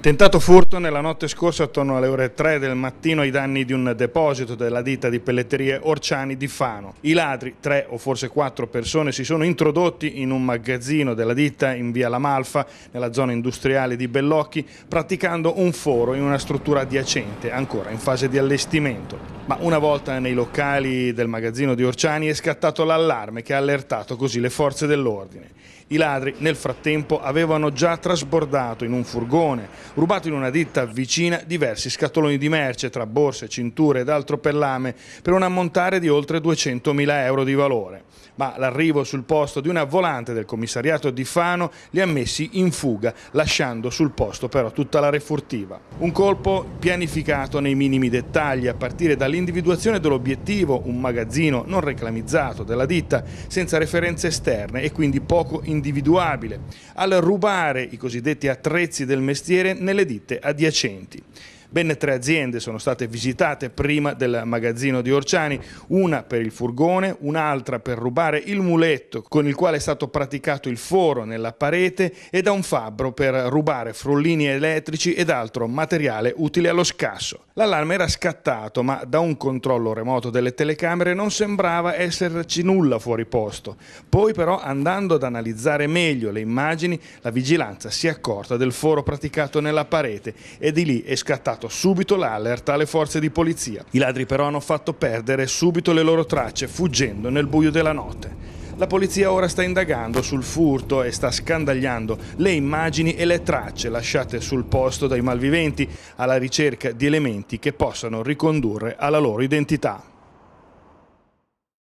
Tentato furto nella notte scorsa attorno alle ore 3 del mattino ai danni di un deposito della ditta di pelletterie Orciani di Fano. I ladri, tre o forse quattro persone, si sono introdotti in un magazzino della ditta in via La Malfa, nella zona industriale di Bellocchi, praticando un foro in una struttura adiacente, ancora in fase di allestimento. Ma una volta nei locali del magazzino di Orciani è scattato l'allarme che ha allertato così le forze dell'ordine. I ladri nel frattempo avevano già trasbordato in un furgone, rubato in una ditta vicina diversi scatoloni di merce tra borse, cinture ed altro pellame per un ammontare di oltre 200.000 euro di valore. Ma l'arrivo sul posto di una volante del commissariato di Fano li ha messi in fuga, lasciando sul posto però tutta la refurtiva. Un colpo pianificato nei minimi dettagli a partire dall'inizio l'individuazione dell'obiettivo, un magazzino non reclamizzato della ditta, senza referenze esterne e quindi poco individuabile, al rubare i cosiddetti attrezzi del mestiere nelle ditte adiacenti. Ben tre aziende sono state visitate prima del magazzino di Orciani, una per il furgone, un'altra per rubare il muletto con il quale è stato praticato il foro nella parete e da un fabbro per rubare frullini elettrici ed altro materiale utile allo scasso. L'allarme era scattato, ma da un controllo remoto delle telecamere non sembrava esserci nulla fuori posto. Poi però andando ad analizzare meglio le immagini, la vigilanza si è accorta del foro praticato nella parete e di lì è scattato lanciato subito l'alert alle forze di polizia. I ladri però hanno fatto perdere subito le loro tracce fuggendo nel buio della notte. La polizia ora sta indagando sul furto e sta scandagliando le immagini e le tracce lasciate sul posto dai malviventi alla ricerca di elementi che possano ricondurre alla loro identità.